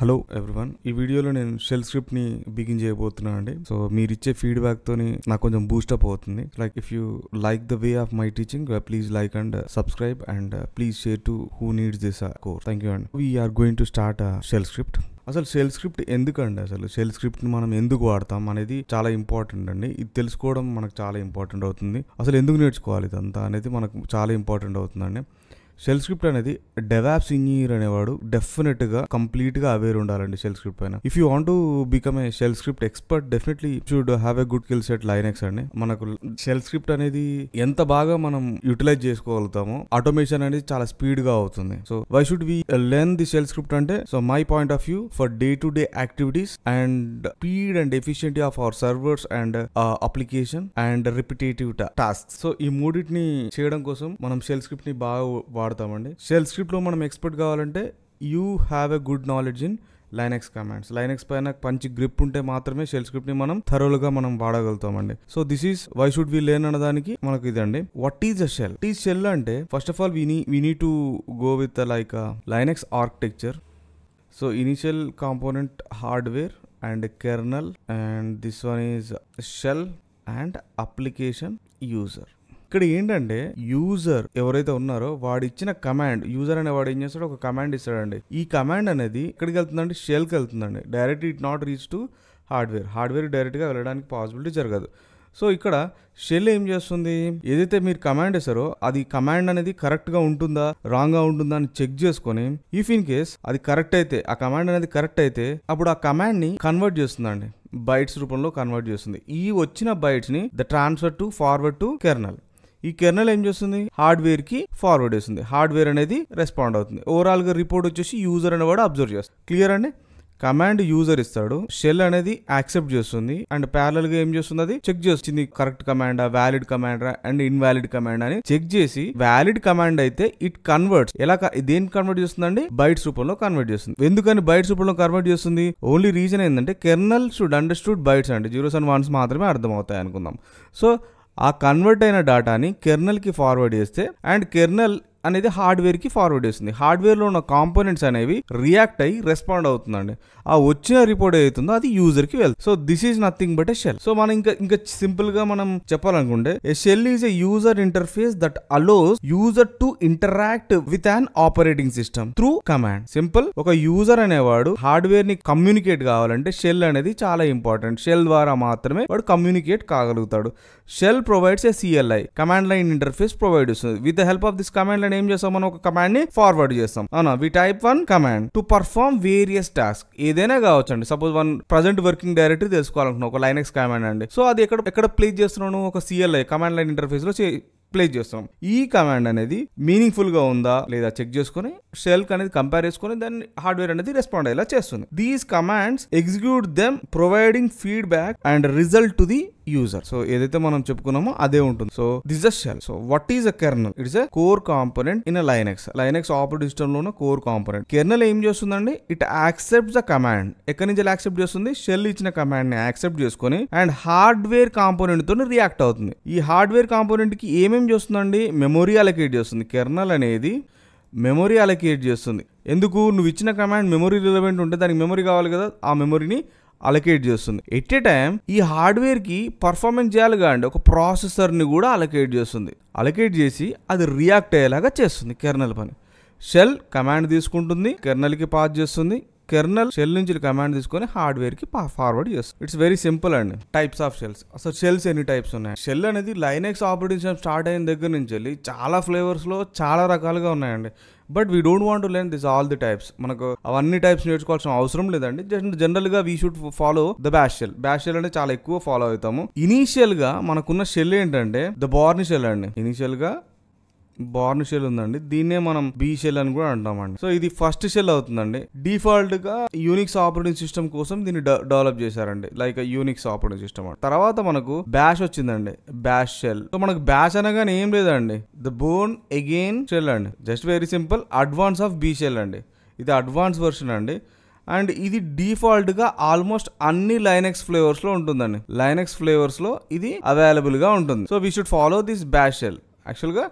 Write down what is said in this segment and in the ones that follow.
hello everyone ఈ వీడియోలో నేను షెల్ స్క్రిప్ట్ ని బిగిన్ చేయబోతున్నాను అండి సో మీరు ఇచ్చే ఫీడ్బ్యాక్ తోని నాకు కొంచెం అప్ అవుతుంది like if you like the way of my teaching please like and subscribe and please share to who needs this course thank you and we are going to start shell script అసలు shell script ఎందుకండి అసలు shell script మనం ఎందుకు వాడతాం అనేది చాలా important అండి ఇది తెలుసుకోవడం మనకు చాలా ఇంపార్టెంట్ అవుతుంది అసలు ఎందుకు నేర్చుకోవాలి ఇదంతా అనేది మనకు చాలా ఇంపార్టెంట్ అవుతుందండి షెల్ స్క్రిప్ట్ అనేది డెవాప్స్ ఇంజనీర్ అనేవాడు డెఫినెట్ గా కంప్లీట్ గా అవేర్ ఉండాలండి షెల్ స్క్రిప్ట్ పైన if you want become a shell script expert definitely should have a good skill set Linux అండి మనకు షెల్ స్క్రిప్ట్ అనేది ఎంత బాగా మనం యూటిలైజ్ చేసుకోగలుగుతామో ఆటోమేషన్ అనేది చాలా స్పీడ్ గా అవుతుంది so why should we learn the shell script అంటే so my point of view for day to day activities and speed and efficiency of our servers and application and repetitive task so ఈ మూడింటిని చేయడం కోసం మనం shell script ని బాగా వాడతామండి shell స్క్రిప్ట్లో మనం ఎక్స్పర్ట్ కావాలంటే you have a good knowledge in Linux commands Linux పైన మంచి గ్రిప్ ఉంటే మాత్రమే షెల్ స్క్రిప్ట్ ని మనం థరోలుగా మనం వాడగలుగుతామండి so this is why should we learn దానికి మనకు ఇదండి వాట్ ఈజ్ అ షెల్ ఈ షెల్ అంటే first of all we we need to go with like Linux architecture so initial component hardware and kernel and this one is shell and application user ఇక్కడ ఏంటంటే user ఎవరైతే ఉన్నారో వాడు ఇచ్చిన command user అనే వాడు ఏం చేస్తాడు ఒక కమాండ్ ఇస్తాడండి ఈ కమాండ్ అనేది ఇక్కడికి వెళ్తుందండి షెల్కి వెళ్తుందండి direct it not reach to hardware hardware డైరెక్ట్గా వెళ్ళడానికి పాసిబిలిటీ జరగదు సో ఇక్కడ షెల్ ఏం చేస్తుంది ఏదైతే మీరు కమాండ్ ఇస్తారో అది కమాండ్ అనేది కరెక్ట్గా ఉంటుందా రాంగ్గా ఉంటుందా అని చెక్ చేసుకొని ఇఫ్ ఇన్ కేస్ అది కరెక్ట్ అయితే ఆ కమాండ్ అనేది కరెక్ట్ అయితే అప్పుడు ఆ కమాండ్ని కన్వర్ట్ చేస్తుందండి బైట్స్ రూపంలో కన్వర్ట్ చేస్తుంది ఈ వచ్చిన బైట్స్ని the transfer to forward to kernel ఈ కెర్నల్ ఏం చేస్తుంది హార్డ్వేర్ కి ఫార్వర్డ్ చేస్తుంది హార్డ్వేర్ అనేది రెస్పాండ్ అవుతుంది ఓవరాల్ గా రిపోర్ట్ వచ్చేసి యూజర్ అనేవాడు అబ్జర్వ్ చేస్తాడు క్లియర్ అండి కమాండ్ యూజర్ ఇస్తాడు షెల్ అనేది యాక్సెప్ట్ చేస్తుంది అండ్ ప్యారల్ గా ఏం చేస్తుంది అది చెక్ చేస్తుంది కరెక్ట్ కమాండా valid command and invalid command అని చెక్ చేసి వ్యాలిడ్ కమాండ్ అయితే ఇట్ కన్వర్ట్స్ ఎలా దేని కన్వర్ట్ చేస్తుందండి బైట్స్ రూపంలో కన్వర్ట్ చేస్తుంది ఎందుకని బైట్స్ రూపంలో కన్వర్ట్ చేస్తుంది ఓన్లీ రీజన్ ఏంటంటే కెర్నల్ షుడ్ అండర్స్టూడ్ బైట్స్ అంటే జీరోస్ అండ్ వన్స్ మాత్రమే అవుతాయి అనుకుందాం సో ఆ కన్వర్ట్ అయిన డేటాని కెర్నల్కి ఫార్వర్డ్ చేస్తే అండ్ కెర్నల్ అనేది హార్డ్వేర్కి ఫార్వర్డ్ చేస్తుంది హార్డ్వేర్లో ఉన్న కాంపోనెంట్స్ అనేవి రియాక్ట్ అయ్యి రెస్పాండ్ అవుతుందండి ఆ వచ్చిన రిపోర్ట్ ఏదైతుందో అది యూజర్కి వెళ్తుంది so this is nothing but a shell so మనం ఇంకా ఇంకా సింపుల్గా మనం చెప్పాలనుకుంటే a shell is a user interface that allows user to interact with an operating system through command simple ఒక యూజర్ అనేవాడు హార్డ్వేర్ ని కమ్యూనికేట్ కావాలంటే షెల్ అనేది చాలా ఇంపార్టెంట్ షెల్ ద్వారా మాత్రమే వాడు కమ్యూనికేట్ కాగలుగుతాడు shell provides a CLI command line interface provide చేస్తుంది with the help of this command line and ఏం చేస్తాం మనం ఒక కమాండ్ ని ఫార్వర్డ్ చేస్తాం అవునా we type one command to perform various task ఏదైనా కావచ్చు అండి suppose one present working directory తెలుసుకోవాలనుకున్నాం ఒక లైనెక్స్ కమాండ్ అండి సో అది ఎక్కడ ఎక్కడ ప్లేస్ చేస్తున్నాను ఒక సిఎల్ఐ కమాండ్ లైన్ ఇంటర్ఫేస్ లో ప్లే చేస్తాం ఈ కమాండ్ అనేది మీనింగ్ఫుల్ గా ఉందా లేదా చెక్ చేసుకుని షెల్ అనేది కంపేర్ చేసుకుని దాన్ని హార్డ్వేర్ అనేది రెస్పాండ్ అయ్యేలా చేస్తుంది these commands execute them providing feedback and result to the user so ఏదైతే మనం చెప్పుకున్నామో అదే ఉంటుంది so this shell so what is a kernel it's a core component in a Linux Linux operative system లో core component kernel ఏం చేస్తుందండి it accept the command ఎక్కడి నుంచి యాక్సెప్ట్ చేస్తుంది షెల్ ఇచ్చిన కమాండ్ ని యాక్సెప్ట్ చేసుకుని అండ్ హార్డ్వేర్ కాంపోనెంట్ తో రియాక్ట్ అవుతుంది ఈ హార్డ్వేర్ కాంపోనెంట్ కి ఏమేమి చేస్తుందండి మెమొరీ అలకేట్ చేస్తుంది కెర్నల్ అనేది మెమొరీ అలకేట్ చేస్తుంది ఎందుకు నువ్వు ఇచ్చిన కమాండ్ మెమొరీ రిలవెంట్ ఉంటే దానికి మెమొరీ కావాలి కదా ఆ మెమొరీని అలకేట్ చేస్తుంది ఎట్ ఏ టైం ఈ హార్డ్వేర్కి పర్ఫార్మెన్స్ చేయాలి కానీ ఒక ప్రాసెసర్ని కూడా అలకేట్ చేస్తుంది అలకేట్ చేసి అది రియాక్ట్ అయ్యేలాగా చేస్తుంది కెర్నల్ పని షెల్ కమాండ్ తీసుకుంటుంది కెర్నల్కి పాస్ చేస్తుంది కెర్నల్ షెల్ నుంచి కమాండ్ తీసుకొని హార్డ్వేర్కి ఫార్వర్డ్ చేస్తుంది ఇట్స్ వెరీ సింపుల్ అండి టైప్స్ ఆఫ్ షెల్స్ అసలు షెల్స్ ఎన్ని టైప్స్ ఉన్నాయి షెల్ అనేది లైనెక్స్ ఆపరేటింగ్ సిస్టమ్ స్టార్ట్ అయిన దగ్గర నుంచి వెళ్ళి చాలా ఫ్లేవర్స్లో చాలా రకాలుగా ఉన్నాయండి but we don't want to learn this all the types మనకు అవన్నీ టైప్స్ నేర్చుకోవాల్సిన అవసరం లేదండి జస్ట్ జనరల్ గా we should follow the bash shell bash అంటే చాలా ఎక్కువ ఫాలో అవుతాము ఇనీషియల్ గా మనకున్న షెల్ ఏంటంటే ద బార్న్ షెల్ అండి ఇనీషియల్ గా బార్న్ షెల్ ఉందండి దీన్నే మనం బీ షెల్ అని కూడా అంటామండి సో ఇది ఫస్ట్ షెల్ అవుతుందండి డిఫాల్ట్ గా యూనిక్స్ ఆపరేటింగ్ సిస్టమ్ కోసం దీన్ని డెవలప్ చేశారండి లైక్ యూనిక్స్ ఆపరేటింగ్ సిస్టమ్ తర్వాత మనకు బ్యాష్ వచ్చిందండి బ్యాష్ షెల్ సో మనకు బ్యాష్ అనగానే ఏం లేదండి ద బోన్ అగైన్ షెల్ అండి just very simple advance of B shell అండి ఇది అడ్వాన్స్ వర్షన్ అండి అండ్ ఇది డిఫాల్ట్గా ఆల్మోస్ట్ అన్ని లైనెక్స్ ఫ్లేవర్స్లో ఉంటుందండి లైనెక్స్ ఫ్లేవర్స్లో ఇది అవైలబుల్గా ఉంటుంది so we should follow this bash shell యాక్చువల్గా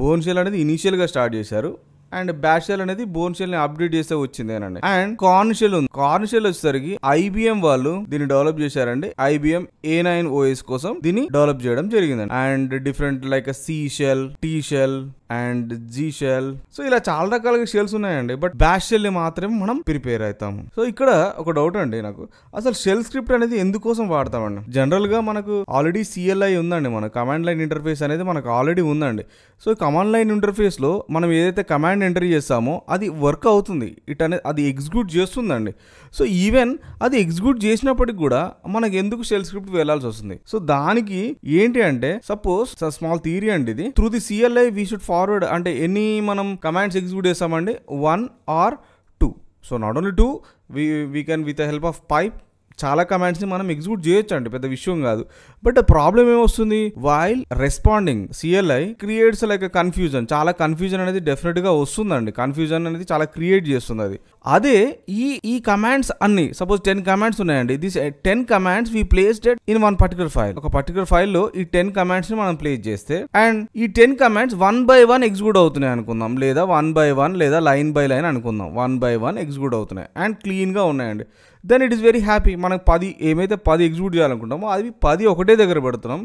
బోన్ షెల్ అనేది ఇనీషియల్గా స్టార్ట్ చేశారు అండ్ బ్యాషెల్ అనేది బోన్ షెల్ ని అప్డేట్ చేస్తే వచ్చిందేనండి అండ్ కార్న్ షెల్ ఉంది కార్న్ షెల్ వచ్చేసరికి ఐబిఎం వాళ్ళు దీన్ని డెవలప్ చేశారండి ఐబిఎం ఏ నైన్ ఓఎస్ కోసం దీన్ని డెవలప్ చేయడం జరిగిందండి and different like C shell T shell and Z shell so ఇలా చాలా రకాలుగా షెల్స్ ఉన్నాయండి బట్ బ్యాష్ ని మాత్రమే మనం ప్రిపేర్ అవుతాము సో ఇక్కడ ఒక డౌట్ అండి నాకు అసలు షెల్ స్క్రిప్ట్ అనేది ఎందుకోసం వాడతామండి జనరల్గా మనకు ఆల్రెడీ సిఎల్ఐ ఉందండి మన కమాండ్ లైన్ ఇంటర్ఫేస్ అనేది మనకు ఆల్రెడీ ఉందండి సో కమాండ్ లైన్ ఇంటర్ఫేస్ లో మనం ఏదైతే కమాండ్ ఎంటర్ చేస్తామో అది వర్క్ అవుతుంది ఇట్ అనేది అది ఎగ్జిక్యూట్ చేస్తుందండి సో ఈవెన్ అది ఎగ్జిక్యూట్ చేసినప్పటికి కూడా మనకు ఎందుకు షెల్ స్క్రిప్ట్ వెళ్ళాల్సి వస్తుంది సో దానికి ఏంటి అంటే సపోజ్ స్మాల్ థియరీ అండి ఇది through the CLI we should follow forward అంటే ఎన్ని మనం కమాండ్స్ ఎగ్జిక్యూట్ చేస్తామండి one or two so not only two we we can with the help of pipe చాలా కమాండ్స్ని మనం ఎగ్జిక్యూట్ చేయొచ్చు అండి పెద్ద విషయం కాదు బట్ ప్రాబ్లం ఏమొస్తుంది while responding CLI creates like confusion చాలా కన్ఫ్యూజన్ అనేది డెఫినెట్గా వస్తుందండి కన్ఫ్యూజన్ అనేది చాలా క్రియేట్ చేస్తుంది అది అదే ఈ ఈ కమాండ్స్ అన్ని సపోజ్ టెన్ కమాండ్స్ ఉన్నాయండి this ten commands we place them in one particular file ఒక పర్టికులర్ ఫైల్లో ఈ టెన్ కమాండ్స్ ని మనం ప్లేస్ చేస్తే అండ్ ఈ ten commands one by one execute అవుతున్నాయి అనుకుందాం లేదా వన్ బై వన్ లేదా లైన్ బై లైన్ అనుకుందాం వన్ బై వన్ ఎగ్జిక్యూట్ అవుతున్నాయి అండ్ క్లీన్గా ఉన్నాయండి then it is very happy మనకు పది ఏమైతే పది ఎగ్జిక్యూట్ చేయాలనుకుంటామో అది పది ఒకటే దగ్గర పెడుతున్నాం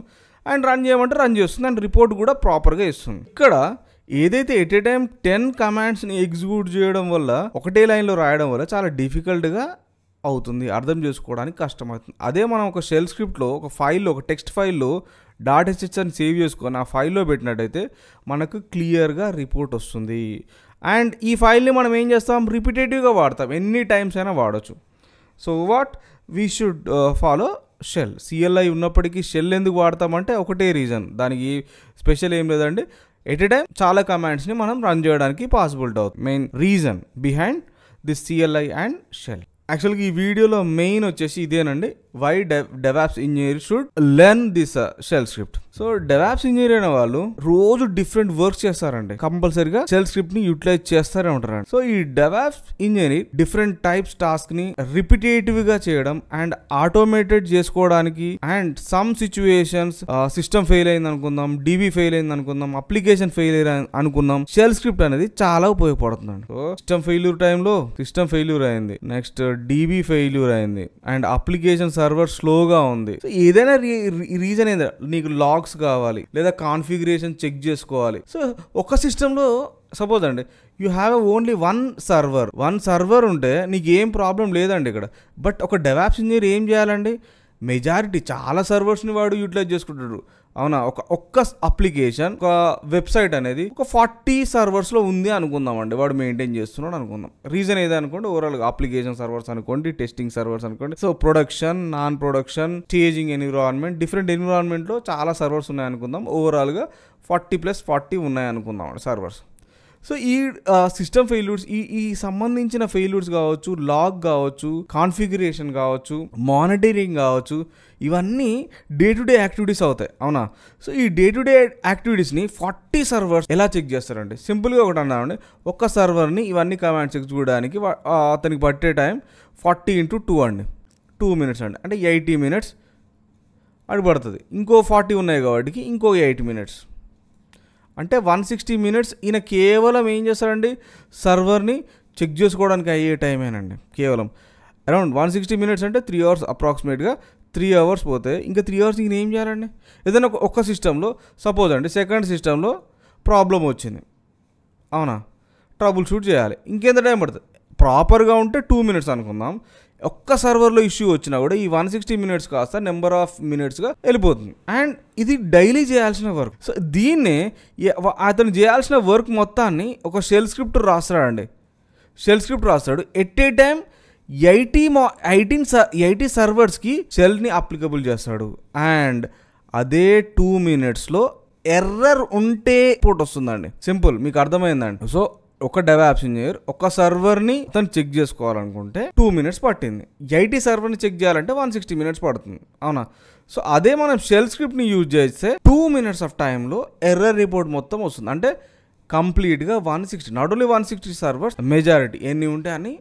అండ్ రన్ చేయమంటే రన్ చేస్తుంది అండ్ రిపోర్ట్ కూడా ప్రాపర్గా ఇస్తుంది ఇక్కడ ఏదైతే ఎట్ ఏ టైం టెన్ కమాండ్స్ని ఎగ్జిక్యూట్ చేయడం వల్ల ఒకటే లైన్లో రాయడం వల్ల చాలా డిఫికల్ట్గా అవుతుంది అర్థం చేసుకోవడానికి కష్టమవుతుంది అదే మనం ఒక షెల్ స్క్రిప్ట్లో ఒక ఫైల్లో ఒక టెక్స్ట్ ఫైల్లో డాట్ హెచ్ఎస్ అని సేవ్ చేసుకొని ఆ ఫైల్లో పెట్టినట్టయితే మనకు క్లియర్గా రిపోర్ట్ వస్తుంది అండ్ ఈ ఫైల్ని మనం ఏం చేస్తాం రిపిటేటివ్గా వాడతాం ఎన్ని టైమ్స్ అయినా వాడచ్చు so what we should follow shell CLI ఉన్నప్పటికీ షెల్ ఎందుకు వాడతామంటే ఒకటే రీజన్ దానికి స్పెషల్ ఏం లేదండి ఎట్ ఎ టైం చాలా కమాండ్స్ని మనం రన్ చేయడానికి పాసిబిలిటీ అవుతుంది main reason behind this CLI and shell యాక్చువల్గా ఈ వీడియోలో మెయిన్ వచ్చేసి ఇదేనండి why DevOps engineer should learn this shell script so DevOps engineer అయిన వాళ్ళు రోజు డిఫరెంట్ వర్క్స్ చేస్తారండి కంపల్సరిగా సెల్ స్క్రిప్ట్ ని యూటిలైజ్ చేస్తారే ఉంటారండి సో ఈ DevOps engineer different types task ని రిపిటేటివ్ గా చేయడం అండ్ ఆటోమేటెడ్ చేసుకోవడానికి and some situations system fail అయింది అనుకుందాం డీబీ ఫెయిల్ అయింది అనుకుందాం అప్లికేషన్ ఫెయిల్ అయింది అనుకుందాం సెల్ స్క్రిప్ట్ అనేది చాలా ఉపయోగపడుతుంది సో సిస్టమ్ ఫెయిల్యూర్ టైంలో సిస్టమ్ ఫెయిల్యూర్ అయింది నెక్స్ట్ డీబీ ఫెయిల్యూర్ అయింది అండ్ అప్లికేషన్ సర్వర్ స్లోగా ఉంది సో ఏదైనా రీజన్ ఏంటంటే నీకు లాగ్ లాగ్స్ కావాలి లేదా కాన్ఫిగరేషన్ చెక్ చేసుకోవాలి సో ఒక సిస్టంలో సపోజ్ అండి you have only one server one server ఉంటే నీకు ఏం ప్రాబ్లం లేదండి ఇక్కడ బట్ ఒక డెవాప్స్ ఇంజనీర్ ఏం చేయాలండి మెజారిటీ చాలా సర్వర్స్ని వాడు యూటిలైజ్ చేసుకుంటాడు అవునా ఒక ఒక్క అప్లికేషన్ ఒక వెబ్సైట్ అనేది ఒక ఫార్టీ సర్వర్స్లో ఉంది అనుకుందాం అండి వాడు మెయింటైన్ చేస్తున్నాడు అనుకుందాం రీజన్ ఏది అనుకోండి ఓవరాల్గా అప్లికేషన్ సర్వర్స్ అనుకోండి టెస్టింగ్ సర్వర్స్ అనుకోండి so production non production staging environment different ఎన్విరాన్మెంట్లో చాలా సర్వర్స్ ఉన్నాయి అనుకుందాం ఓవరాల్గా ఫార్టీ ప్లస్ ఫార్టీ ఉన్నాయి అండి సర్వర్స్ సో ఈ సిస్టమ్ ఫెయిల్యూర్స్ ఈ ఈ సంబంధించిన ఫెయిల్యూర్స్ కావచ్చు లాగ్ కావచ్చు కాన్ఫిగరేషన్ కావచ్చు మానిటరింగ్ కావచ్చు ఇవన్నీ డే టు డే యాక్టివిటీస్ అవుతాయి అవునా సో ఈ డే టు డే యాక్టివిటీస్ని ఫార్టీ సర్వర్స్ ఎలా చెక్ చేస్తారండి సింపుల్గా ఒకటి అన్నామండి ఒక్క సర్వర్ని ఇవన్నీ కమాండ్స్ చెక్ చూడడానికి అతనికి పట్టే టైం ఫార్టీ ఇంటూ టూ అండి టూ మినిట్స్ అండి అంటే ఎయిటీ మినిట్స్ అడిపడుతుంది పడుతుంది ఇంకో ఫార్టీ ఉన్నాయి కాబట్టి ఇంకో ఎయిట్ మినిట్స్ అంటే వన్ సిక్స్టీ మినిట్స్ ఈయన కేవలం ఏం చేస్తారండి సర్వర్ని చెక్ చేసుకోవడానికి అయ్యే టైమేనండి కేవలం అరౌండ్ వన్ సిక్స్టీ మినిట్స్ అంటే త్రీ అవర్స్ అప్రాక్సిమేట్గా త్రీ అవర్స్ పోతే ఇంకా త్రీ అవర్స్ ఈయన ఏం చేయాలండి ఏదైనా ఒక్క సిస్టంలో సపోజ్ అండి సెకండ్ సిస్టంలో ప్రాబ్లం వచ్చింది అవునా ట్రబుల్ షూట్ చేయాలి ఇంకెంత టైం పడుతుంది ప్రాపర్గా ఉంటే టూ మినిట్స్ అనుకుందాం ఒక్క సర్వర్లో ఇష్యూ వచ్చినా కూడా ఈ వన్ సిక్స్టీ మినిట్స్ కాస్త నెంబర్ ఆఫ్ మినిట్స్గా వెళ్ళిపోతుంది అండ్ ఇది డైలీ చేయాల్సిన వర్క్ సో దీన్నే అతను చేయాల్సిన వర్క్ మొత్తాన్ని ఒక షెల్ స్క్రిప్ట్ రాస్తాడండి షెల్ స్క్రిప్ట్ రాస్తాడు ఎట్ ఏ టైమ్ ఎయిటీ మా ఎయిటీన్ ఎయిటీ సర్వర్స్కి షెల్ని అప్లికబుల్ చేస్తాడు అండ్ అదే టూ మినిట్స్లో ఎర్రర్ ఉంటే పోటీ వస్తుందండి సింపుల్ మీకు అర్థమైందండి సో ఒక డెవాప్స్ ఇంజనీర్ ఒక సర్వర్ని తను చెక్ చేసుకోవాలనుకుంటే టూ మినిట్స్ పట్టింది ఎయిటీ సర్వర్ని చెక్ చేయాలంటే వన్ సిక్స్టీ మినిట్స్ పడుతుంది అవునా సో అదే మనం షెల్ స్క్రిప్ట్ని యూజ్ చేస్తే టూ మినిట్స్ ఆఫ్ టైంలో ఎర్రర్ రిపోర్ట్ మొత్తం వస్తుంది అంటే కంప్లీట్గా one sixty not only one sixty servers majority ఎన్ని ఉంటే అని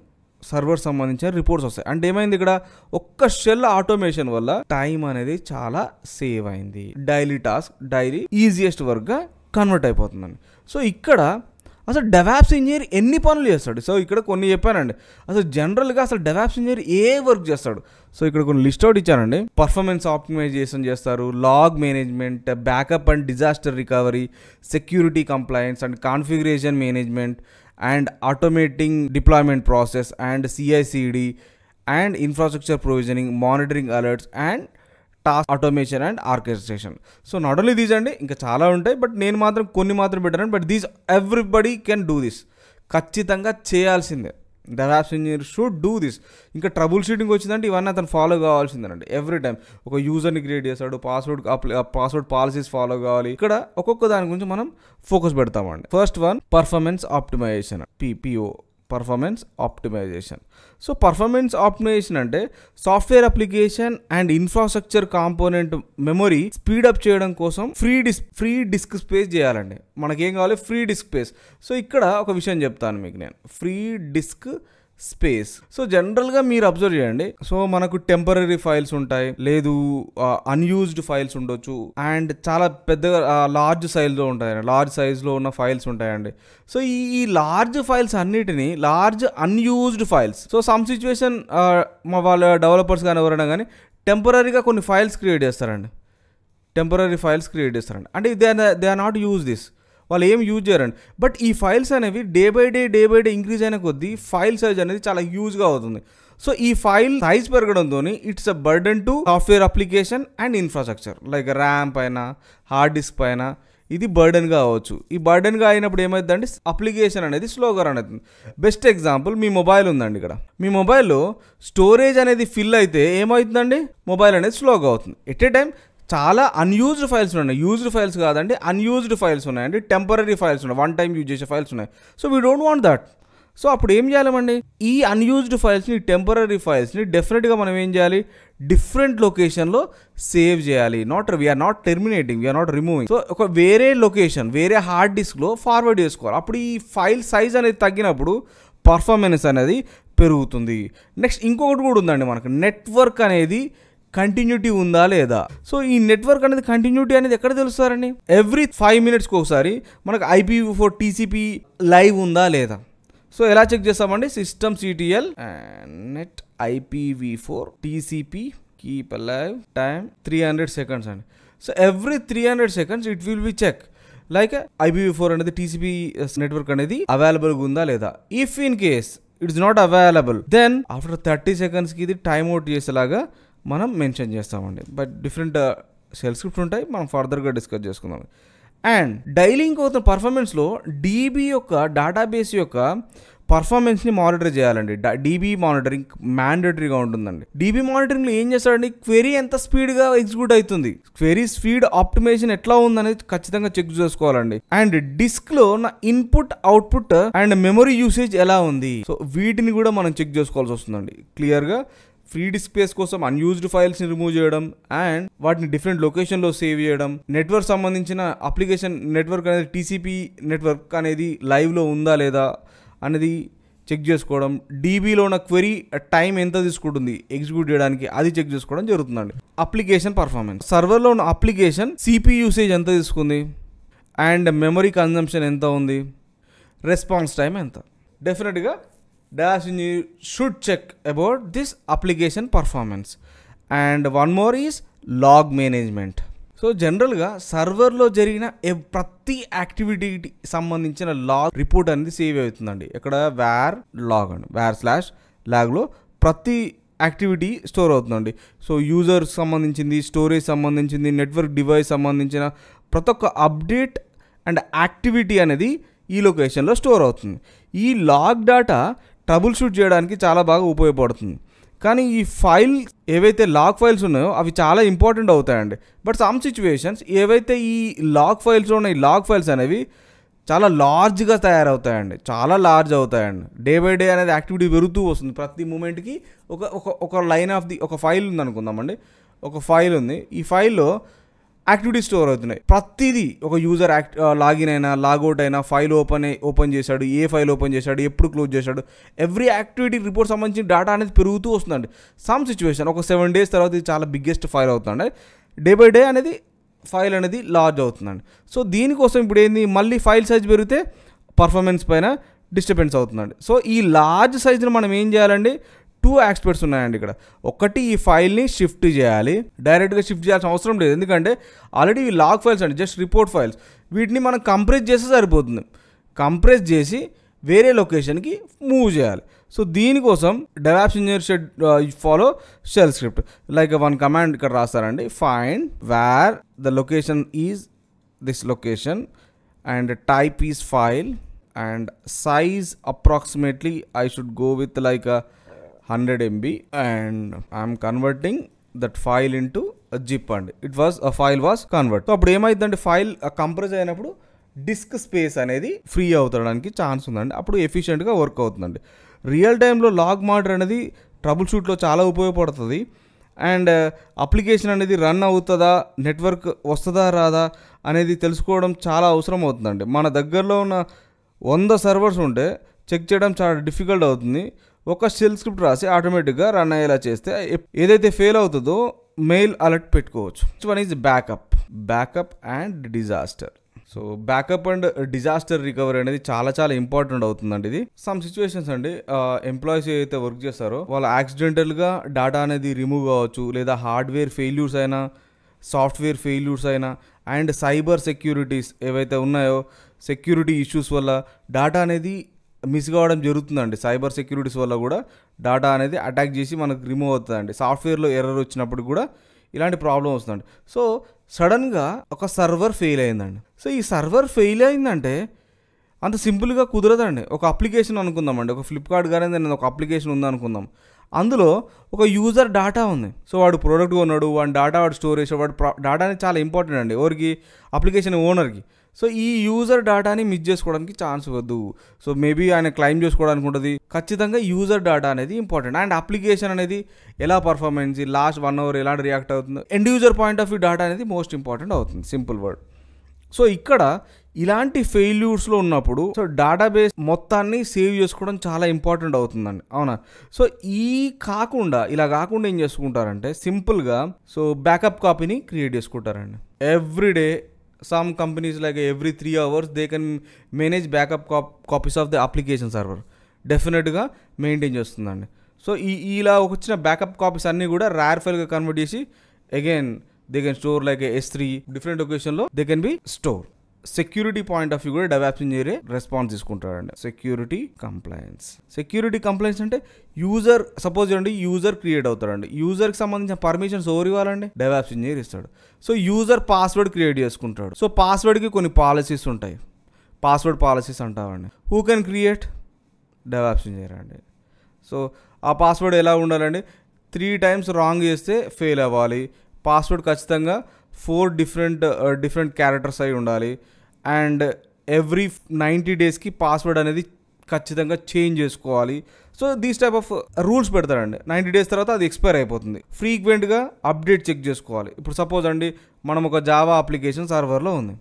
సర్వర్ సంబంధించిన రిపోర్ట్స్ వస్తాయి అంటే ఏమైంది ఇక్కడ ఒక్క షెల్ ఆటోమేషన్ వల్ల టైం అనేది చాలా సేవ్ అయింది డైలీ టాస్క్ డైలీ ఈజియెస్ట్ వర్క్గా కన్వర్ట్ అయిపోతుందండి సో ఇక్కడ అసలు డెవాప్స్ ఇంజనీర్ ఎన్ని పనులు చేస్తాడు సో ఇక్కడ కొన్ని చెప్పానండి అసలు జనరల్గా అసలు డెవాప్స్ ఇంజనీర్ ఏ వర్క్ చేస్తాడు సో ఇక్కడ కొన్ని లిస్ట్ అవుట్ ఇచ్చానండి పర్ఫార్మెన్స్ ఆప్టిమైజేషన్ చేస్తారు log management backup and disaster recovery security complaints and configuration management and automating deployment process and CICD and infrastructure provisioning monitoring alerts and task automation and orchestration so not only these అండి ఇంకా చాలా ఉంటాయి but నేను మాత్రం కొన్ని మాత్రం పెట్టాను but these everybody can do this ఖచ్చితంగా చేయాల్సిందే DevOps engineer should do this ఇంకా ట్రబుల్ షూటింగ్ వచ్చిందంటే ఇవన్నీ అతను ఫాలో కావాల్సిందండి ఎవ్రీ టైం ఒక యూజర్ని క్రియేట్ చేస్తాడు పాస్వర్డ్ పాస్వర్డ్ పాలసీస్ ఫాలో కావాలి ఇక్కడ ఒక్కొక్క దాని గురించి మనం ఫోకస్ పెడతామండి first one performance optimization PPO performance optimization so performance optimization అంటే software application and infrastructure component memory speed up చేయడం కోసం ఫ్రీ డిస్ ఫ్రీ డిస్క్ స్పేస్ చేయాలండి మనకేం కావాలి ఫ్రీ డిస్క్ స్పేస్ సో ఇక్కడ ఒక విషయం చెప్తాను మీకు నేను ఫ్రీ డిస్క్ స్పేస్ సో జనరల్గా మీరు అబ్జర్వ్ చేయండి సో మనకు టెంపరీ ఫైల్స్ ఉంటాయి లేదు అన్యూజ్డ్ ఫైల్స్ ఉండొచ్చు అండ్ చాలా పెద్దగా లార్జ్ సైజ్లో ఉంటాయండి లార్జ్ సైజ్లో ఉన్న ఫైల్స్ ఉంటాయండి సో ఈ లార్జ్ ఫైల్స్ అన్నిటిని large unused files so some situation మా వాళ్ళ డెవలపర్స్ కానీ ఎవరైనా కానీ టెంపరీగా కొన్ని ఫైల్స్ క్రియేట్ చేస్తారండి టెంపరీ ఫైల్స్ క్రియేట్ చేస్తారండి అంటే they they are not use this వాళ్ళు ఏం యూజ్ చేయరండి బట్ ఈ ఫైల్స్ అనేవి day by day day by day increase అయిన కొద్దీ ఫైల్ సైజ్ అనేది చాలా హ్యూజ్గా అవుతుంది సో ఈ ఫైల్ సైజ్ పెరగడంతో it's a burden to software application and infrastructure like RAM పైన హార్డ్ డిస్క్ పైన ఇది బర్డన్గా అవ్వచ్చు ఈ బర్డన్గా అయినప్పుడు ఏమవుతుందండి అప్లికేషన్ అనేది స్లోగా రన్ అవుతుంది బెస్ట్ ఎగ్జాంపుల్ మీ మొబైల్ ఉందండి ఇక్కడ మీ మొబైల్లో స్టోరేజ్ అనేది ఫిల్ అయితే ఏమవుతుందండి మొబైల్ అనేది స్లోగా అవుతుంది ఎట్ ఏ టైం చాలా అన్యూజ్డ్ ఫైల్స్ ఉన్నాయి యూజ్డ్ ఫైల్స్ కాదండి అన్యూజ్డ్ ఫైల్స్ ఉన్నాయండి టెంపరీ ఫైల్స్ ఉన్నాయి వన్ టైం యూజ్ చేసే ఫైల్స్ ఉన్నాయి so we don't want that so అప్పుడు ఏం చేయాలండి ఈ అన్యూజ్డ్ ఫైల్స్ని టెంపరీ ఫైల్స్ని డెఫినెట్గా మనం ఏం చేయాలి డిఫరెంట్ లొకేషన్లో సేవ్ చేయాలి not we're not terminating we're not removing so ఒక వేరే లొకేషన్ వేరే హార్డ్ డిస్క్లో ఫార్వర్డ్ చేసుకోవాలి అప్పుడు ఈ ఫైల్ సైజ్ అనేది తగ్గినప్పుడు పర్ఫార్మెన్స్ అనేది పెరుగుతుంది నెక్స్ట్ ఇంకొకటి కూడా ఉందండి మనకు నెట్వర్క్ అనేది కంటిన్యూటీ ఉందా లేదా సో ఈ నెట్వర్క్ అనేది కంటిన్యూటీ అనేది ఎక్కడ తెలుస్తారండి ఎవ్రీ ఫైవ్ మినిట్స్కి ఒకసారి మనకు ఐపీవీ ఫోర్ టీసీపీ లైవ్ ఉందా లేదా సో ఎలా చెక్ చేస్తామండి system CTL net IPv four TCP keep live time three hundred seconds అండి so every three hundred seconds it will be check like IPv four అనేది TCP network అనేది అవైలబుల్గా ఉందా లేదా if in case it's not available then after thirty సెకండ్స్కి ఇది time out చేసేలాగా మనం మెన్షన్ చేస్తామండి బట్ డిఫరెంట్ సెల్ స్క్రిప్ట్ ఉంటాయి మనం ఫర్దర్గా డిస్కస్ చేసుకుందాం అండ్ డైలింగ్ అవుతున్న పర్ఫార్మెన్స్లో డీబీ యొక్క డేటాబేస్ యొక్క పర్ఫార్మెన్స్ని మానిటర్ చేయాలండి డీబీ మానిటరింగ్ మ్యాండేటరీగా ఉంటుందండి డీబీ మానిటరింగ్లో ఏం చేస్తాడండి క్వెరీ ఎంత స్పీడ్గా ఎగ్జిక్యూట్ అవుతుంది క్వెరీ స్పీడ్ ఆప్టిమేషన్ ఎట్లా ఉందనేది ఖచ్చితంగా చెక్ చేసుకోవాలండి అండ్ డిస్క్లో నా input output and memory usage ఎలా ఉంది సో వీటిని కూడా మనం చెక్ చేసుకోవాల్సి వస్తుందండి క్లియర్గా ఫ్రీడ్ స్పేస్ కోసం అన్యూజ్డ్ ఫైల్స్ని రిమూవ్ చేయడం అండ్ వాటిని డిఫరెంట్ లొకేషన్లో సేవ్ చేయడం నెట్వర్క్ సంబంధించిన అప్లికేషన్ నెట్వర్క్ అనేది టీసీపీ నెట్వర్క్ అనేది లైవ్లో ఉందా లేదా అనేది చెక్ చేసుకోవడం డీబీలో ఉన్న క్వెరీ టైం ఎంత తీసుకుంటుంది ఎగ్జిక్యూట్ చేయడానికి అది చెక్ చేసుకోవడం జరుగుతుందండి అప్లికేషన్ పర్ఫార్మెన్స్ సర్వర్లో ఉన్న అప్లికేషన్ సిపి యూసేజ్ ఎంత తీసుకుంది అండ్ మెమరీ కన్జంప్షన్ ఎంత ఉంది రెస్పాన్స్ టైం ఎంత డెఫినెట్గా dash you should check about this application performance and one more is log management so జనరల్గా సర్వర్లో జరిగిన ప్రతి యాక్టివిటీకి సంబంధించిన లాగ్ రిపోర్ట్ అనేది సేవ్ అవుతుందండి ఇక్కడ వ్యార్ లాగ్ అండి వ్యార్ స్లాష్ లాగ్లో ప్రతి యాక్టివిటీ స్టోర్ అవుతుందండి సో యూజర్ సంబంధించింది స్టోరేజ్ సంబంధించింది నెట్వర్క్ డివైస్ సంబంధించిన ప్రతి ఒక్క అప్డేట్ అండ్ యాక్టివిటీ అనేది ఈ లొకేషన్లో స్టోర్ అవుతుంది ఈ లాగ్ డాటా ట్రబుల్ షూట్ చేయడానికి చాలా బాగా ఉపయోగపడుతుంది కానీ ఈ ఫైల్ ఏవైతే లాక్ ఫైల్స్ ఉన్నాయో అవి చాలా ఇంపార్టెంట్ అవుతాయండి బట్ సమ్ సిచ్యువేషన్స్ ఏవైతే ఈ లాక్ ఫైల్స్ ఉన్నాయి లాక్ ఫైల్స్ అనేవి చాలా లార్జ్గా తయారవుతాయండి చాలా లార్జ్ అవుతాయండి డే బై డే అనేది యాక్టివిటీ పెరుగుతూ వస్తుంది ప్రతి మూమెంట్కి ఒక ఒక ఒక లైన్ ఆఫ్ ది ఒక ఫైల్ ఉంది అనుకుందామండి ఒక ఫైల్ ఉంది ఈ ఫైల్లో యాక్టివిటీస్ స్టోర్ అవుతున్నాయి ప్రతిదీ ఒక యూజర్ యాక్ట్ లాగిన్ అయినా లాగౌట్ అయినా ఫైల్ ఓపెన్ ఓపెన్ చేశాడు ఏ ఫైల్ ఓపెన్ చేశాడు ఎప్పుడు క్లోజ్ చేశాడు ఎవ్రీ యాక్టివిటీ రిపోర్ట్ సంబంధించిన డేటా అనేది పెరుగుతూ వస్తుందండి సమ్ సిచ్యువేషన్ ఒక సెవెన్ డేస్ తర్వాత ఇది చాలా బిగ్గెస్ట్ ఫైల్ అవుతుందండి డే బై డే అనేది ఫైల్ అనేది లార్జ్ అవుతుందండి సో దీనికోసం ఇప్పుడు ఏంది మళ్ళీ ఫైల్ సైజ్ పెరిగితే పర్ఫార్మెన్స్ పైన డిస్టర్బెన్స్ అవుతుందండి సో ఈ లార్జ్ సైజ్ని మనం ఏం చేయాలండి టూ ఆక్స్పెక్ట్స్ ఉన్నాయండి ఇక్కడ ఒకటి ఈ ఫైల్ని షిఫ్ట్ చేయాలి డైరెక్ట్గా షిఫ్ట్ చేయాల్సిన అవసరం లేదు ఎందుకంటే ఆల్రెడీ ఈ లాగ్ ఫైల్స్ అండి జస్ట్ రిపోర్ట్ ఫైల్స్ వీటిని మనం కంప్రెస్ చేస్తే సరిపోతుంది కంప్రెస్ చేసి వేరే లొకేషన్కి మూవ్ చేయాలి సో దీనికోసం DevOps engineer should follow shell script like one command ఇక్కడ రాస్తారండి find where the location is this location and type is file and size approximately I should go with like hundred MB and I'm converting that file into zip అండి it was a file was convert so అప్పుడు ఏమైందంటే file compress అయినప్పుడు disk space అనేది free అవుతడానికి chance ఉందండి అప్పుడు ఎఫిషియెంట్గా work అవుతుందండి రియల్ టైంలో లాగ్ మాడర్ అనేది ట్రబుల్ షూట్లో చాలా ఉపయోగపడుతుంది అండ్ అప్లికేషన్ uh, అనేది రన్ అవుతుందా నెట్వర్క్ వస్తుందా రాదా అనేది తెలుసుకోవడం చాలా అవసరం అవుతుందండి మన దగ్గరలో ఉన్న వంద సర్వర్స్ ఉంటే చెక్ చేయడం చాలా డిఫికల్ట్ అవుతుంది ఒక షెల్ స్క్రిప్ట్ రాసి ఆటోమేటిక్గా రన్ అయ్యేలా చేస్తే ఏదైతే ఫెయిల్ అవుతుందో మెయిల్ అలర్ట్ పెట్టుకోవచ్చు one is backup backup and disaster so backup and disaster recovery అనేది చాలా చాలా ఇంపార్టెంట్ అవుతుందండి ఇది సమ్ సిచ్యువేషన్స్ అండి ఎంప్లాయీస్ ఏదైతే వర్క్ చేస్తారో వాళ్ళు యాక్సిడెంటల్గా డేటా అనేది రిమూవ్ కావచ్చు లేదా హార్డ్వేర్ ఫెయిల్యూర్స్ అయినా సాఫ్ట్వేర్ ఫెయిల్యూర్స్ అయినా అండ్ సైబర్ సెక్యూరిటీస్ ఏవైతే ఉన్నాయో సెక్యూరిటీ ఇష్యూస్ వల్ల డేటా అనేది మిస్ కావడం జరుగుతుందండి సైబర్ సెక్యూరిటీస్ వల్ల కూడా డేటా అనేది అటాక్ చేసి మనకు రిమూవ్ అవుతుందండి సాఫ్ట్వేర్లో ఎర్రర్ వచ్చినప్పుడు కూడా ఇలాంటి ప్రాబ్లం వస్తుందండి సో సడన్గా ఒక సర్వర్ ఫెయిల్ అయిందండి సో ఈ సర్వర్ ఫెయిల్ అయిందంటే అంత సింపుల్గా కుదరదండి ఒక అప్లికేషన్ అనుకుందామండి ఒక ఫ్లిప్కార్ట్ కానీ నేను ఒక అప్లికేషన్ ఉందనుకుందాం అందులో ఒక యూజర్ డేటా ఉంది సో వాడు ప్రోడక్ట్ కొన్నాడు వాడి డేటా వాడు స్టోరేజ్ వాడు డాటా అనేది చాలా ఇంపార్టెంట్ అండి ఎవరికి అప్లికేషన్ ఓనర్కి సో ఈ యూజర్ డేటాని మిస్ చేసుకోవడానికి ఛాన్స్ వద్దు సో మేబీ ఆయన క్లైమ్ చేసుకోవడానికి ఉంటుంది ఖచ్చితంగా యూజర్ డేటా అనేది ఇంపార్టెంట్ అండ్ అప్లికేషన్ అనేది ఎలా పర్ఫార్మెన్స్ లాస్ట్ వన్ అవర్ ఎలా రియాక్ట్ అవుతుందో end user point of view data అనేది మోస్ట్ ఇంపార్టెంట్ అవుతుంది సింపుల్ వర్డ్ సో ఇక్కడ ఇలాంటి ఫెయిల్యూర్స్లో ఉన్నప్పుడు సో డేటాబేస్ మొత్తాన్ని సేవ్ చేసుకోవడం చాలా ఇంపార్టెంట్ అవుతుందండి అవునా సో ఈ కాకుండా ఇలా కాకుండా ఏం చేసుకుంటారంటే సింపుల్గా సో బ్యాకప్ కాపీని క్రియేట్ చేసుకుంటారండి everyday some companies like every three hours they can manage backup copies of the application server డెఫినెట్గా మెయింటైన్ చేస్తుందండి సో ఈ ఇలా వచ్చిన బ్యాకప్ కాపీస్ అన్నీ కూడా ర్యార్ ఫైల్గా కన్వర్ట్ చేసి again they can store like S three different లొకేషన్లో they can be store security point of view కూడా డెవలప్ ఇంజనీరే రెస్పాన్స్ తీసుకుంటాడండి సెక్యూరిటీ కంప్లైన్స్ సెక్యూరిటీ కంప్లైంట్స్ అంటే యూజర్ సపోజ్ చూడండి యూజర్ క్రియేట్ అవుతాడండి యూజర్కి సంబంధించిన పర్మిషన్స్ ఎవరు ఇవ్వాలండి డెవలప్ ఇంజనీర్ ఇస్తాడు సో యూజర్ పాస్వర్డ్ క్రియేట్ చేసుకుంటాడు సో పాస్వర్డ్కి కొన్ని పాలసీస్ ఉంటాయి పాస్వర్డ్ పాలసీస్ అంటామండి who can create develop engineer అండి సో ఆ పాస్వర్డ్ ఎలా ఉండాలండి త్రీ టైమ్స్ రాంగ్ చేస్తే ఫెయిల్ అవ్వాలి పాస్వర్డ్ ఖచ్చితంగా ఫోర్ డిఫరెంట్ డిఫరెంట్ క్యారెక్టర్స్ అయి ఉండాలి అండ్ ఎవ్రీ నైంటీ డేస్కి పాస్వర్డ్ అనేది ఖచ్చితంగా చేంజ్ చేసుకోవాలి so these type of rules పెడతారండి నైంటీ డేస్ తర్వాత అది ఎక్స్పైర్ అయిపోతుంది ఫ్రీక్వెంట్గా అప్డేట్ చెక్ చేసుకోవాలి ఇప్పుడు సపోజ్ అండి మనం ఒక జావా అప్లికేషన్ సర్వర్లో ఉంది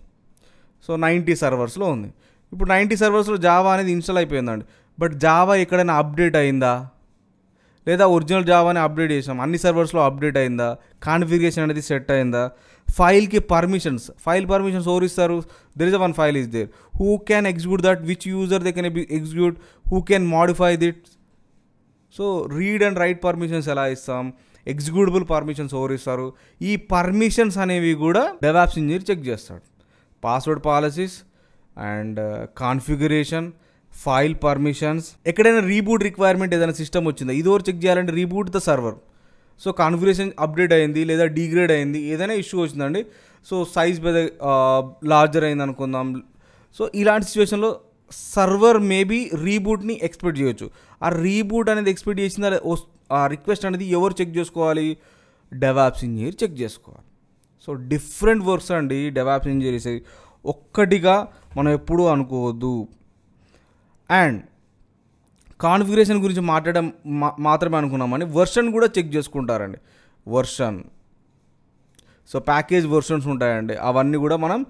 సో నైంటీ సర్వర్స్లో ఉంది ఇప్పుడు నైంటీ సర్వర్స్లో జావా అనేది ఇన్స్టాల్ అయిపోయిందండి బట్ జావా ఎక్కడైనా అప్డేట్ అయిందా లేదా ఒరిజినల్ జావాని అప్డేట్ చేసాం అన్ని సర్వర్స్లో అప్డేట్ అయిందా కాన్ఫిగరేషన్ అనేది సెట్ అయిందా ఫైల్కి పర్మిషన్స్ ఫైల్ పర్మిషన్స్ ఎవరు ఇస్తారు there is one file is there who can execute that which user they can execute who can modify it so read and write permissions ఎలా ఇస్తాం ఎగ్జిక్యూటబుల్ పర్మిషన్స్ ఎవరు ఇస్తారు ఈ పర్మిషన్స్ అనేవి కూడా డెవాప్స్ ఇంజనీర్ చెక్ చేస్తాడు password policies and configuration file permissions ఎక్కడైనా reboot requirement ఏదైనా సిస్టమ్ వచ్చిందా ఇది చెక్ చేయాలంటే reboot the server so configuration update అయింది లేదా డిగ్రేడ్ అయింది ఏదైనా ఇష్యూ వచ్చిందండి సో సైజ్ పెద్ద లార్జర్ అయింది అనుకుందాం సో ఇలాంటి సిచ్యువేషన్లో సర్వర్ మేబీ రీబూట్ని ఎక్స్పెక్ట్ చేయొచ్చు ఆ రీబూట్ అనేది ఎక్స్పెక్ట్ చేసిన ఆ రిక్వెస్ట్ అనేది ఎవరు చెక్ చేసుకోవాలి డెవాప్స్ ఇంజనీర్ చెక్ చేసుకోవాలి సో డిఫరెంట్ వర్క్స్ అండి డెవాప్స్ ఇంజనీర్స్ ఒక్కటిగా మనం ఎప్పుడూ అనుకోవద్దు అండ్ కాన్ఫిగరేషన్ గురించి మాట్లాడడం మాత్రమే అనుకున్నామని వర్షన్ కూడా చెక్ చేసుకుంటారండి వర్షన్ సో ప్యాకేజ్ వర్షన్స్ ఉంటాయండి అవన్నీ కూడా మనం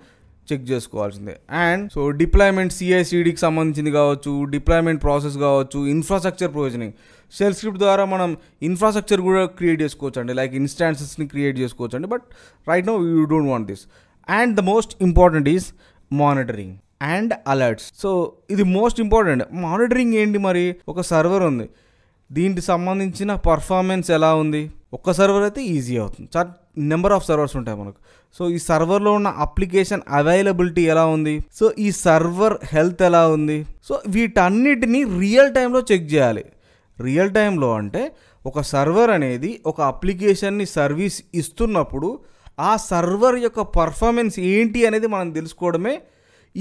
చెక్ చేసుకోవాల్సిందే అండ్ సో డిప్లాయ్మెంట్ సిఐసిడికి సంబంధించింది కావచ్చు డిప్లాయ్మెంట్ ప్రాసెస్ కావచ్చు ఇన్ఫ్రాస్ట్రక్చర్ ప్రొవిజనింగ్ సెల్ స్క్రిప్ట్ ద్వారా మనం ఇన్ఫ్రాస్ట్రక్చర్ కూడా క్రియేట్ చేసుకోవచ్చు అండి లైక్ ఇన్స్టాన్సెస్ని క్రియేట్ చేసుకోవచ్చు అండి but right no you don't want this and the most important is monitoring and alerts so ఇది మోస్ట్ ఇంపార్టెంట్ మానిటరింగ్ ఏంటి మరి ఒక సర్వర్ ఉంది దీనికి సంబంధించిన పర్ఫార్మెన్స్ ఎలా ఉంది ఒక సర్వర్ అయితే ఈజీ అవుతుంది చాలా నెంబర్ ఆఫ్ సర్వర్స్ ఉంటాయి మనకు సో ఈ సర్వర్లో ఉన్న అప్లికేషన్ అవైలబిలిటీ ఎలా ఉంది సో ఈ సర్వర్ హెల్త్ ఎలా ఉంది సో వీటన్నిటినీ రియల్ టైంలో చెక్ చేయాలి రియల్ టైంలో అంటే ఒక సర్వర్ అనేది ఒక అప్లికేషన్ని సర్వీస్ ఇస్తున్నప్పుడు ఆ సర్వర్ యొక్క పర్ఫార్మెన్స్ ఏంటి అనేది మనం తెలుసుకోవడమే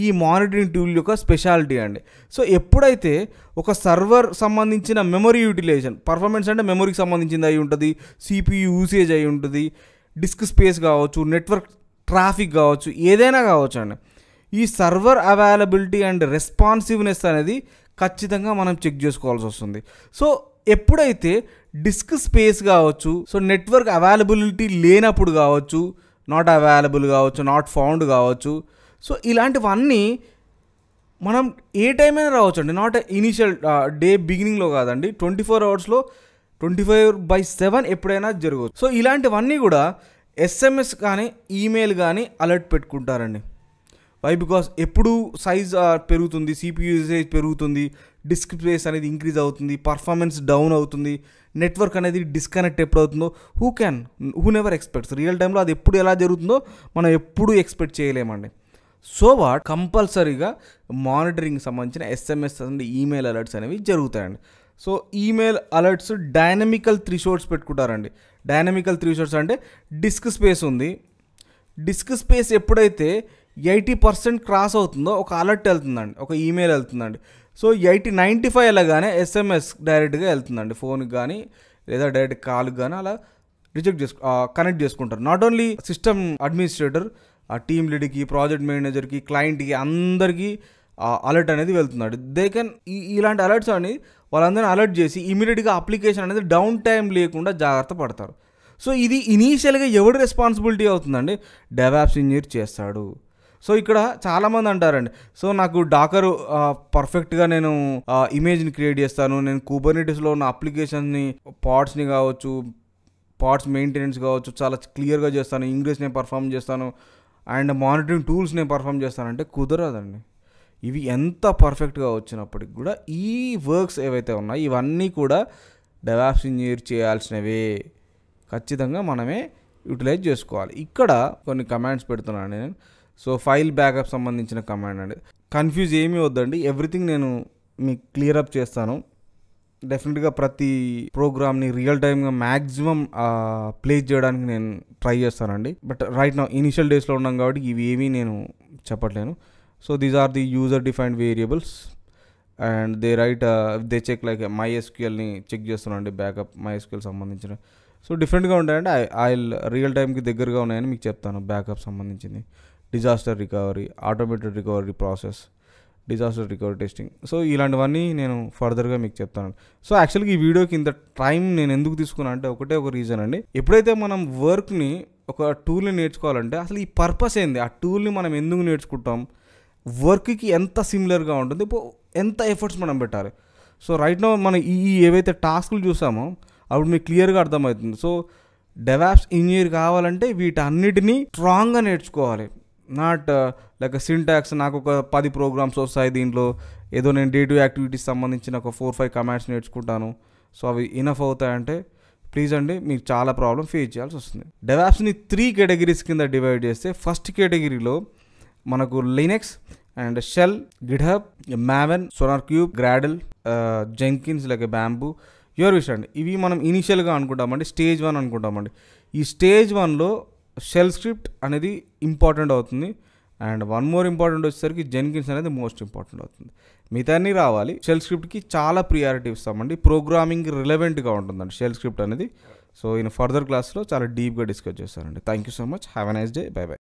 ఈ మానిటరింగ్ టూల్ యొక్క స్పెషాలిటీ అండి సో ఎప్పుడైతే ఒక సర్వర్ సంబంధించిన మెమరీ యూటిలైజేషన్ పర్ఫార్మెన్స్ అంటే మెమరీకి సంబంధించింది అయి ఉంటుంది సిపియూ యూసేజ్ అయి ఉంటుంది డిస్క్ స్పేస్ కావచ్చు నెట్వర్క్ ట్రాఫిక్ కావచ్చు ఏదైనా కావచ్చు అండి ఈ సర్వర్ అవైలబిలిటీ అండ్ రెస్పాన్సివ్నెస్ అనేది ఖచ్చితంగా మనం చెక్ చేసుకోవాల్సి వస్తుంది సో ఎప్పుడైతే డిస్క్ స్పేస్ కావచ్చు సో నెట్వర్క్ అవైలబిలిటీ లేనప్పుడు కావచ్చు నాట్ అవైలబుల్ కావచ్చు నాట్ ఫౌండ్ కావచ్చు సో ఇలాంటివన్నీ మనం ఏ టైం అయినా రావచ్చు అండి నాట్ ఇనీషియల్ డే బిగినింగ్లో కాదండి ట్వంటీ ఫోర్ అవర్స్లో ట్వంటీ ఫైవ్ బై సెవెన్ ఎప్పుడైనా జరగవచ్చు సో ఇలాంటివన్నీ కూడా ఎస్ఎంఎస్ కానీ ఈమెయిల్ కానీ అలర్ట్ పెట్టుకుంటారండి వై బికాస్ ఎప్పుడు సైజ్ పెరుగుతుంది సిపియూ యూసేజ్ పెరుగుతుంది డిస్క్ స్పేస్ అనేది ఇంక్రీజ్ అవుతుంది పర్ఫార్మెన్స్ డౌన్ అవుతుంది నెట్వర్క్ అనేది డిస్కనెక్ట్ ఎప్పుడు అవుతుందో who can who never expects real టైంలో అది ఎప్పుడు ఎలా జరుగుతుందో మనం ఎప్పుడు ఎక్స్పెక్ట్ చేయలేమండి సో వాట్ కంపల్సరీగా మానిటరింగ్ సంబంధించిన ఎస్ఎంఎస్ అండ్ ఈమెయిల్ అలర్ట్స్ అనేవి జరుగుతాయండి so email alerts dynamical thresholds పెట్టుకుంటారండి డైనమికల్ త్రీ షోట్స్ అంటే డిస్క్ స్పేస్ ఉంది డిస్క్ స్పేస్ ఎప్పుడైతే ఎయిటీ పర్సెంట్ క్రాస్ అవుతుందో ఒక అలర్ట్ వెళ్తుందండి ఒక ఈమెయిల్ వెళ్తుందండి సో ఎయిటీ నైంటీ ఫైవ్ వెళ్ళగానే ఎస్ఎంఎస్ డైరెక్ట్గా వెళ్తుందండి ఫోన్కి కానీ లేదా డైరెక్ట్ కాల్కి కానీ అలా రిజెక్ట్ చేసుకు కనెక్ట్ చేసుకుంటారు నాట్ ఓన్లీ సిస్టమ్ అడ్మినిస్ట్రేటర్ ఆ టీమ్ లీడ్కి ప్రాజెక్ట్ మేనేజర్కి క్లయింట్కి అందరికీ అలర్ట్ అనేది వెళ్తున్నాడు దే కెన్ ఇలాంటి అలర్ట్స్ అని వాళ్ళందరినీ అలర్ట్ చేసి ఇమీడియట్గా అప్లికేషన్ అనేది డౌన్ టైం లేకుండా జాగ్రత్త పడతారు సో ఇది ఇనీషియల్గా ఎవరి రెస్పాన్సిబిలిటీ అవుతుందండి డెవాప్స్ ఇంజనీర్ చేస్తాడు సో ఇక్కడ చాలామంది అంటారండి సో నాకు డాకర్ పర్ఫెక్ట్గా నేను ఇమేజ్ని క్రియేట్ చేస్తాను నేను కూబర్నిటీస్లో ఉన్న అప్లికేషన్ని పార్ట్స్ని కావచ్చు పార్ట్స్ మెయింటెనెన్స్ కావచ్చు చాలా క్లియర్గా చేస్తాను ఇంగ్లీష్ నేను పర్ఫామ్ చేస్తాను అండ్ మానిటరింగ్ టూల్స్ నేను పర్ఫామ్ చేస్తానంటే కుదరదండి ఇవి ఎంత పర్ఫెక్ట్గా వచ్చినప్పటికి కూడా ఈ వర్క్స్ ఏవైతే ఉన్నాయో ఇవన్నీ కూడా డెవాప్స్ ఇంజనీర్ చేయాల్సినవే ఖచ్చితంగా మనమే యూటిలైజ్ చేసుకోవాలి ఇక్కడ కొన్ని కమాండ్స్ పెడుతున్నాను నేను సో ఫైల్ బ్యాకప్ సంబంధించిన కమాండ్ అండి కన్ఫ్యూజ్ ఏమీ వద్దండి ఎవ్రీథింగ్ నేను మీకు క్లియర్ అప్ చేస్తాను డెఫినెట్గా ప్రతి ప్రోగ్రామ్ని రియల్ టైమ్గా మ్యాక్సిమం ప్లేస్ చేయడానికి నేను ట్రై చేస్తానండి బట్ రైట్ నా ఇనిషియల్ డేస్లో ఉన్నాం కాబట్టి ఇవి ఏమీ నేను చెప్పట్లేను so these are the user defined variables and they right they check like మై ఎస్క్యూఎల్ని చెక్ చేస్తున్నాండి బ్యాకప్ మై సంబంధించిన సో డిఫరెంట్గా ఉంటాయండి ఐ రియల్ టైంకి దగ్గరగా ఉన్నాయని మీకు చెప్తాను బ్యాకప్ సంబంధించింది disaster recovery automated recovery process disaster recovery testing so ఇలాంటివన్నీ నేను ఫర్దర్గా మీకు చెప్తాను సో యాక్చువల్గా ఈ వీడియోకి ఇంత టైం నేను ఎందుకు తీసుకున్నాను అంటే ఒకటే ఒక రీజన్ అండి ఎప్పుడైతే మనం వర్క్ని ఒక టూల్ని నేర్చుకోవాలంటే అసలు ఈ పర్పస్ ఏంది ఆ టూల్ని మనం ఎందుకు నేర్చుకుంటాం వర్క్కి ఎంత సిమిలర్గా ఉంటుంది ఎంత ఎఫర్ట్స్ మనం పెట్టాలి సో రైట్ నో మనం ఈ ఏవైతే టాస్క్లు చూసామో అప్పుడు మీకు క్లియర్గా అర్థమవుతుంది సో డెవాప్స్ ఇంజనీర్ కావాలంటే వీటన్నిటినీ స్ట్రాంగ్గా నేర్చుకోవాలి నాట్ లైక్ సింటాక్స్ నాకు ఒక పది ప్రోగ్రామ్స్ వస్తాయి దీంట్లో ఏదో నేను డే టు యాక్టివిటీస్ సంబంధించిన ఒక ఫోర్ ఫైవ్ కమాండ్స్ నేర్చుకుంటాను సో అవి ఇనఫ్ అవుతాయంటే ప్లీజ్ అండి మీకు చాలా ప్రాబ్లం ఫేస్ చేయాల్సి వస్తుంది డెవాప్స్ని త్రీ కేటగిరీస్ కింద డివైడ్ చేస్తే ఫస్ట్ కేటగిరీలో మనకు Linux and shell GitHub Maven SonarQube Gradle Jenkins like Bamboo your విషయం అండి ఇవి మనం ఇనీషియల్గా అనుకుంటామండి స్టేజ్ వన్ అనుకుంటామండి ఈ స్టేజ్ వన్లో షెల్ స్క్రిప్ట్ అనేది ఇంపార్టెంట్ అవుతుంది అండ్ వన్ మోర్ ఇంపార్టెంట్ వచ్చేసరికి జెన్కిన్స్ అనేది మోస్ట్ ఇంపార్టెంట్ అవుతుంది మిగతాన్ని రావాలి షెల్ స్క్రిప్ట్కి చాలా ప్రియారిటీ ఇస్తామండి ప్రోగ్రామింగ్ రిలవెంట్గా ఉంటుందండి షెల్ స్క్రిప్ట్ అనేది సో ఈయన ఫర్దర్ క్లాస్లో చాలా డీప్గా డిస్కస్ చేస్తానండి thank you so much have a nice day bye by